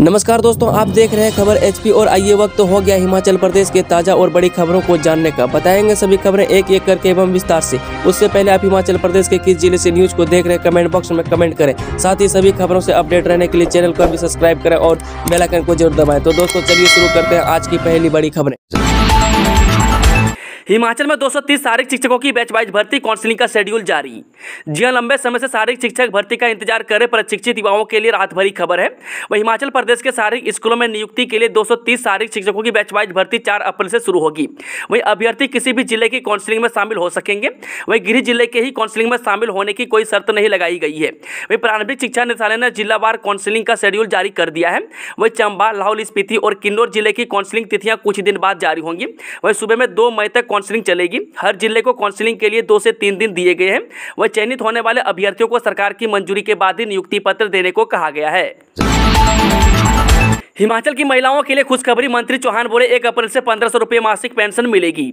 नमस्कार दोस्तों आप देख रहे हैं खबर एचपी और आइए वक्त हो गया हिमाचल प्रदेश के ताजा और बड़ी खबरों को जानने का बताएंगे सभी खबरें एक एक करके एवं विस्तार से उससे पहले आप हिमाचल प्रदेश के किस जिले से न्यूज को देख रहे हैं कमेंट बॉक्स में कमेंट करें साथ ही सभी खबरों से अपडेट रहने के लिए चैनल को भी सब्सक्राइब करें और बेलाइकन को जरूर दबाए तो दोस्तों चलिए शुरू करते हैं आज की पहली बड़ी खबरें हिमाचल में 230 शारीरिक शिक्षकों की बैच वाइज भर्ती काउंसिलिंग का शेड्यूल जारी जी लंबे समय से शारीरिक शिक्षक भर्ती का इंतजार कर रहे प्रशिक्षित युवाओं के लिए रात भरी खबर है वही हिमाचल प्रदेश के शारीरिक स्कूलों में नियुक्ति के लिए 230 शारीरिक शिक्षकों की बैच वाइज भर्ती चार अप्रैल से शुरू होगी वही अभ्यर्थी किसी भी जिले की काउंसिलिंग में शामिल हो सकेंगे वही गृह जिले के ही काउंसिलिंग में शामिल होने की कोई शर्त नहीं लगाई गई है वही प्रारंभिक शिक्षा निदेशालय ने जिलावार काउंसिलिंग का शेड्यूल जारी कर दिया है वही चंबा लाहौल स्पीति और किन्नौर जिले की काउंसिलिंग तिथियां कुछ दिन बाद जारी होंगी वही सुबह में दो मई तक काउंसिलिंग चलेगी हर जिले को काउंसिलिंग के लिए दो से तीन दिन दिए गए हैं वह चयनित होने वाले अभ्यर्थियों को सरकार की मंजूरी के बाद ही नियुक्ति पत्र देने को कहा गया है हिमाचल की महिलाओं के लिए खुशखबरी मंत्री चौहान बोले एक अप्रैल से पंद्रह सौ रुपये मासिक पेंशन मिलेगी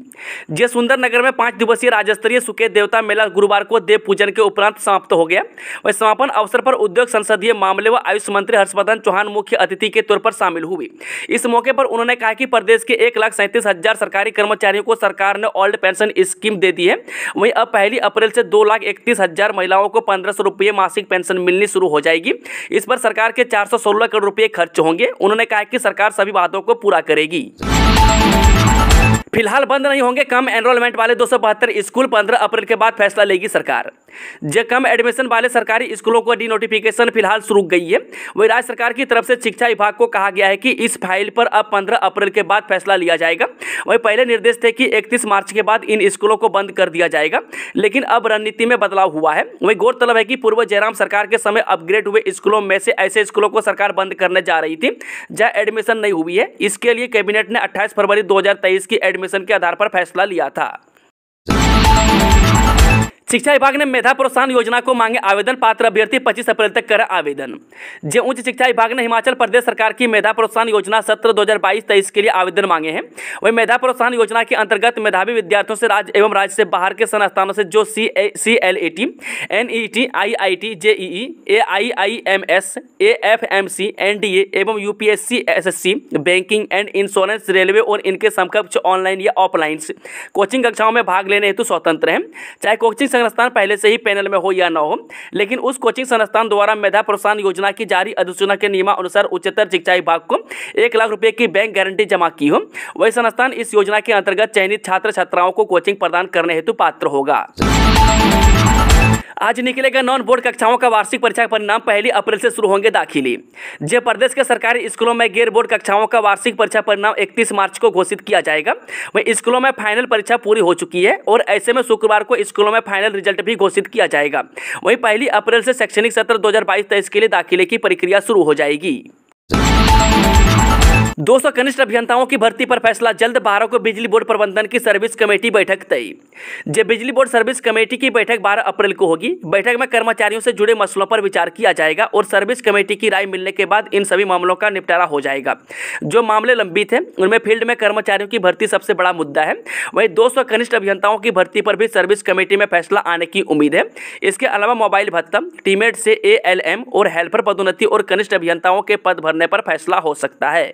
जय सुंदर नगर में पाँच दिवसीय राज्य स्तरीय सुकेत देवता मेला गुरुवार को देव पूजन के उपरांत समाप्त हो गया वह समापन अवसर पर उद्योग संसदीय मामले व आयुष मंत्री हर्षवर्धन चौहान मुख्य अतिथि के तौर पर शामिल हुए इस मौके पर उन्होंने कहा कि प्रदेश के एक लाख सैंतीस हजार सरकारी कर्मचारियों को सरकार ने ओल्ड पेंशन स्कीम दे दी है वहीं अब पहली अप्रैल से दो लाख इकतीस हजार महिलाओं को पंद्रह सौ रुपये मासिक पेंशन मिलनी शुरू हो जाएगी इस पर सरकार के चार सौ सोलह करोड़ रुपये खर्च होंगे उन्होंने उन्होंने कहा कि सरकार सभी बातों को पूरा करेगी फिलहाल बंद नहीं होंगे कम एनरोलमेंट वाले दो स्कूल पंद्रह अप्रैल के बाद फैसला लेगी सरकार जो कम एडमिशन वाले सरकारी स्कूलों को डी नोटिफिकेशन फिलहाल शुरू गई है वही राज्य सरकार की तरफ से शिक्षा विभाग को कहा गया है कि इस फाइल पर अब पंद्रह अप्रैल के बाद फैसला लिया जाएगा वही पहले निर्देश थे कि इकतीस मार्च के बाद इन स्कूलों को बंद कर दिया जाएगा लेकिन अब रणनीति में बदलाव हुआ है वही गौरतलब है कि पूर्व जयराम सरकार के समय अपग्रेड हुए स्कूलों में से ऐसे स्कूलों को सरकार बंद करने जा रही थी जहाँ एडमिशन नहीं हुई है इसके लिए कैबिनेट ने अट्ठाईस फरवरी दो की एडमिशन के आधार पर फैसला लिया था शिक्षा विभाग ने मेधा प्रोत्साहन योजना को मांगे आवेदन पात्र अभ्यर्थी पच्चीस अप्रैल तक कर आवेदन जे उच्च शिक्षा विभाग ने हिमाचल प्रदेश सरकार की मेधा प्रोत्साहन योजना सत्र दो हजार के लिए आवेदन मांगे हैं वही मेधा प्रोत्साहन योजना के अंतर्गत मेधावी विद्यार्थियों से राज्य एवं राज्य से बाहर के संस्थानों से जो C A C L A T N E T I I T J E A I I M S A F M C N D A एवं U P S C S S C banking and insurance railway और इनके समकक्ष online या offline coaching कक्षाओं में भाग लेने हेतु स्वतंत्र हैं चाहे कोचिंग संस्थान पहले से ही पैनल में हो या न हो लेकिन उस कोचिंग संस्थान द्वारा मेधा प्रोत्साहन योजना की जारी अधिसूचना के नियमानुसार उच्चतर शिक्षा विभाग को एक लाख रुपये की बैंक गारंटी जमा की हो वही संस्थान इस योजना के अंतर्गत चयनित छात्र छात्राओं को कोचिंग प्रदान करने हेतु पात्र होगा आज निकलेगा नॉन बोर्ड कक्षाओं का वार्षिक परीक्षा का परिणाम पहली अप्रैल से शुरू होंगे दाखिले जय प्रदेश के सरकारी स्कूलों में गैर बोर्ड कक्षाओं का वार्षिक परीक्षा परिणाम 31 मार्च को घोषित किया जाएगा वहीं स्कूलों में फाइनल परीक्षा पूरी हो चुकी है और ऐसे में शुक्रवार को स्कूलों में फाइनल रिजल्ट भी घोषित किया जाएगा वहीं पहली अप्रैल से शैक्षणिक सत्र दो हज़ार के लिए दाखिले की प्रक्रिया शुरू हो जाएगी दोस्तों कनिष्ठ अभियंताओं की भर्ती पर फैसला जल्द बारह को बिजली बोर्ड प्रबंधन की सर्विस कमेटी बैठक तय जब बिजली बोर्ड सर्विस कमेटी की बैठक 12 अप्रैल को होगी बैठक में कर्मचारियों से जुड़े मसलों पर विचार किया जाएगा और सर्विस कमेटी की राय मिलने के बाद इन सभी मामलों का निपटारा हो जाएगा जो मामले लंबित हैं उनमें फील्ड में कर्मचारियों की भर्ती सबसे बड़ा मुद्दा है वही दो कनिष्ठ अभियंताओं की भर्ती पर भी सर्विस कमेटी में फैसला आने की उम्मीद है इसके अलावा मोबाइल भत्ता टीमेट से ए और हेल्पर पदोन्नति और कनिष्ठ अभियंताओं के पद भरने पर फैसला हो सकता है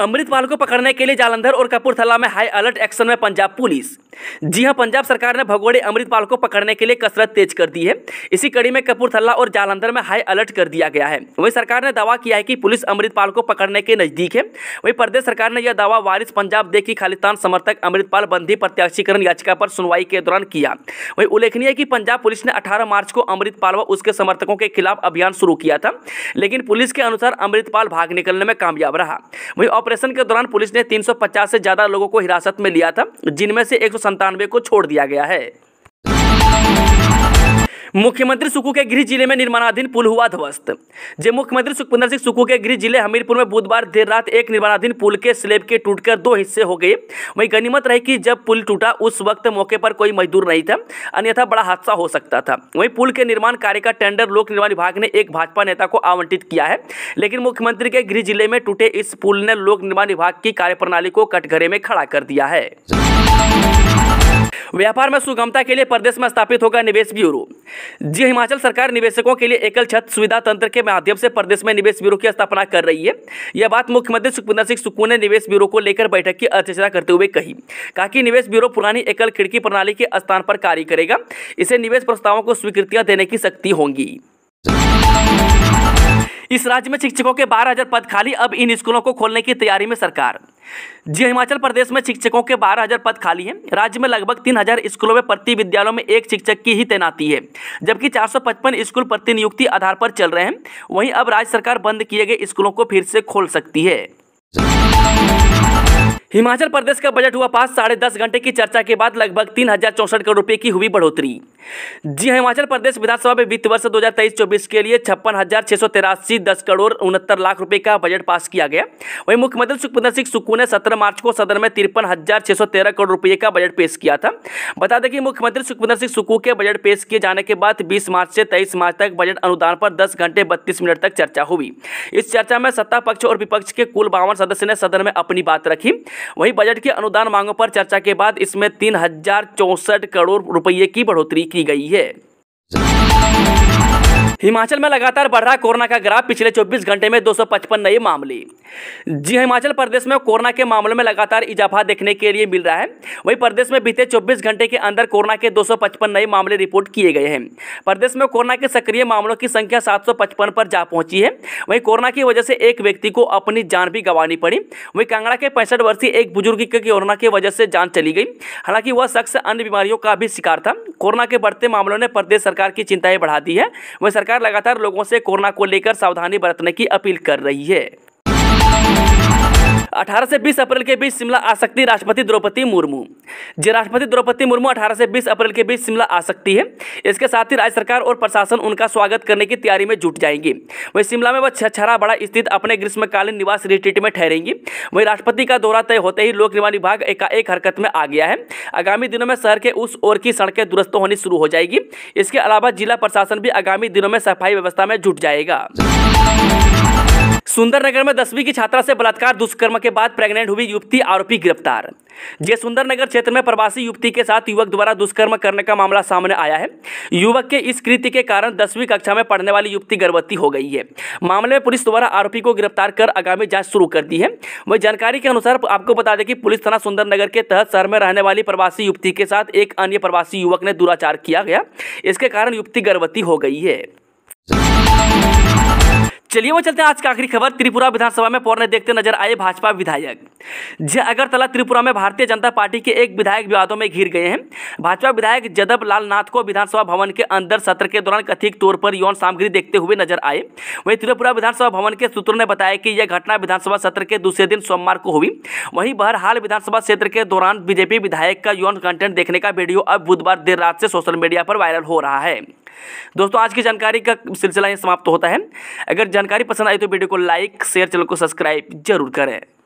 अमृतपाल को पकड़ने के लिए जालंधर और कपूरथला में हाई अलर्ट एक्शन में पंजाब पुलिस जी हां पंजाब सरकार ने भगोड़े अमृतपाल को पकड़ने के लिए कसरत तेज कर दी है इसी कड़ी में कपूरथला और जालंधर में हाई अलर्ट कर दिया गया है वही सरकार ने दावा किया है कि पुलिस अमृतपाल को पकड़ने के नजदीक है वही प्रदेश सरकार ने यह दावा वारिस पंजाब दे की खालिस्तान समर्थक अमृतपाल बंदी प्रत्याशीकरण याचिका पर सुनवाई के दौरान किया वही उल्लेखनीय है कि पंजाब पुलिस ने अठारह मार्च को अमृतपाल व उसके समर्थकों के खिलाफ अभियान शुरू किया था लेकिन पुलिस के अनुसार अमृतपाल भाग निकलने में कामयाब रहा वही ऑपरेशन के दौरान पुलिस ने 350 से ज़्यादा लोगों को हिरासत में लिया था जिनमें से एक को छोड़ दिया गया है मुख्यमंत्री सुकू के गृह जिले में निर्माणाधीन पुल हुआ ध्वस्त जब मुख्यमंत्री सुखविंदर सिंह सुकू के गृह जिले हमीरपुर में बुधवार देर रात एक निर्माणाधीन पुल के स्लेब के टूटकर दो हिस्से हो गए वही गनीमत रही कि जब पुल टूटा उस वक्त मौके पर कोई मजदूर नहीं था अन्यथा बड़ा हादसा हो सकता था वही पुल के निर्माण कार्य का टेंडर लोक निर्माण विभाग ने एक भाजपा नेता को आवंटित किया है लेकिन मुख्यमंत्री के गृह जिले में टूटे इस पुल ने लोक निर्माण विभाग की कार्यप्रणाली को कटघरे में खड़ा कर दिया है व्यापार में सुगमता के लिए प्रदेश में स्थापित होगा निवेश ब्यूरो जी हिमाचल सरकार निवेशकों के लिए एकल छत सुविधा तंत्र के माध्यम से प्रदेश में निवेश ब्यूरो की स्थापना कर रही है यह बात मुख्यमंत्री सुखविंदर सिंह सुक्कू ने निवेश ब्यूरो को लेकर बैठक की अध्यक्षता करते हुए कही कहा कि निवेश ब्यूरो पुरानी एकल खिड़की प्रणाली के स्थान पर कार्य करेगा इसे निवेश प्रस्तावों को स्वीकृतियां देने की शक्ति होंगी इस राज्य में शिक्षकों के 12000 पद खाली अब इन स्कूलों को खोलने की तैयारी में सरकार जी हिमाचल प्रदेश में शिक्षकों के 12000 पद खाली हैं राज्य में लगभग 3000 स्कूलों में प्रति विद्यालयों में एक शिक्षक की ही तैनाती है जबकि 455 स्कूल प्रतिनियुक्ति आधार पर चल रहे हैं वहीं अब राज्य सरकार बंद किए गए स्कूलों को फिर से खोल सकती है हिमाचल प्रदेश का बजट हुआ पास साढ़े दस घंटे की चर्चा के बाद लगभग तीन हजार चौंसठ करोड़ रुपए की हुई बढ़ोतरी जी हाँ, हिमाचल प्रदेश विधानसभा में वित्त वर्ष दो हज़ार तेईस चौबीस के लिए छप्पन हजार छह सौ तिरासी दस करोड़ उनहत्तर लाख रुपए का बजट पास किया गया वहीं मुख्यमंत्री सुखविंदर सिंह सुक्कू ने सत्रह मार्च को सदन में तिरपन हजार छह सौ तेरह करोड़ रुपये का बजट पेश किया था बता दें कि मुख्यमंत्री सुखविंदर सिंह सुक्कू के बजट पेश किए जाने के बाद बीस मार्च से तेईस मार्च तक बजट अनुदान पर दस घंटे बत्तीस मिनट तक चर्चा हुई इस चर्चा में सत्ता पक्ष और विपक्ष के कुल बावन सदस्य ने सदन में अपनी बात रखी वहीं बजट की अनुदान मांगों पर चर्चा के बाद इसमें तीन करोड़ रुपये की बढ़ोतरी की गई है हिमाचल में लगातार बढ़ रहा कोरोना का ग्राफ पिछले 24 घंटे में 255 नए मामले जी हाँ, हिमाचल प्रदेश में कोरोना के मामलों में लगातार इजाफा देखने के लिए मिल रहा है वहीं प्रदेश में बीते 24 घंटे के अंदर कोरोना के 255 नए मामले रिपोर्ट किए गए हैं प्रदेश में कोरोना के सक्रिय मामलों की संख्या सात पर जा पहुंची है वहीं कोरोना की वजह से एक व्यक्ति को अपनी जान भी गंवानी पड़ी वहीं कांगड़ा के पैंसठ वर्षीय एक बुजुर्ग की कोरोना की वजह से जान चली गई हालांकि वह शख्स अन्य बीमारियों का भी शिकार था कोरोना के बढ़ते मामलों ने प्रदेश सरकार की चिंताएं बढ़ा दी है वह सरकार सरकार लगातार लोगों से कोरोना को लेकर सावधानी बरतने की अपील कर रही है 18 से 20 अप्रैल के बीच शिमला आ सकती है राष्ट्रपति द्रौपदी मुर्मू जी राष्ट्रपति द्रौपदी मुर्मू 18 से 20 अप्रैल के बीच शिमला आ सकती है इसके साथ ही राज्य सरकार और प्रशासन उनका स्वागत करने की तैयारी में जुट जाएंगी वही शिमला में वह छछरा बड़ा स्थित अपने ग्रीष्मकालीन निवास रिट्रीट में ठहरेंगी वही राष्ट्रपति का दौरा तय होते ही लोक निर्माण विभाग एकाएक हरकत में आ गया है आगामी दिनों में शहर के उस ओर की सड़कें दुरुस्त होनी शुरू हो जाएगी इसके अलावा जिला प्रशासन भी आगामी दिनों में सफाई व्यवस्था में जुट जाएगा सुंदरनगर में दसवीं की छात्रा से बलात्कार दुष्कर्म के बाद प्रेग्नेंट हुई युवती आरोपी गिरफ्तार जे सुंदरनगर क्षेत्र में प्रवासी युवती के साथ युवक द्वारा दुष्कर्म करने का मामला सामने आया है युवक के इस कृत्य के कारण दसवीं कक्षा में पढ़ने वाली युवती गर्भवती हो गई है मामले में पुलिस द्वारा आरोपी को गिरफ्तार कर आगामी जांच शुरू कर दी है वही जानकारी के अनुसार आपको बता दें कि पुलिस थाना सुंदरनगर के तहत शहर में रहने वाली प्रवासी युवती के साथ एक अन्य प्रवासी युवक ने दुराचार किया गया इसके कारण युवती गर्भवती हो गई है चलिए वो चलते हैं आज का आखिरी खबर त्रिपुरा विधानसभा में पौने देखते नजर आए भाजपा विधायक जय अगरतला त्रिपुरा में भारतीय जनता पार्टी के एक विधायक विवादों में घिर गए हैं भाजपा विधायक जदब लाल नाथ को विधानसभा भवन के अंदर सत्र के दौरान कथित तौर पर यौन सामग्री देखते हुए नजर आए वहीं त्रिपुरा विधानसभा भवन के सूत्रों ने बताया कि यह घटना विधानसभा सत्र के दूसरे दिन सोमवार को हुई वहीं बहरहाल विधानसभा क्षेत्र के दौरान बीजेपी विधायक का यौन कंटेंट देखने का वीडियो अब बुधवार देर रात से सोशल मीडिया पर वायरल हो रहा है दोस्तों आज की जानकारी का सिलसिला समाप्त होता है अगर जानकारी पसंद आई तो वीडियो को लाइक शेयर चैनल को सब्सक्राइब जरूर करें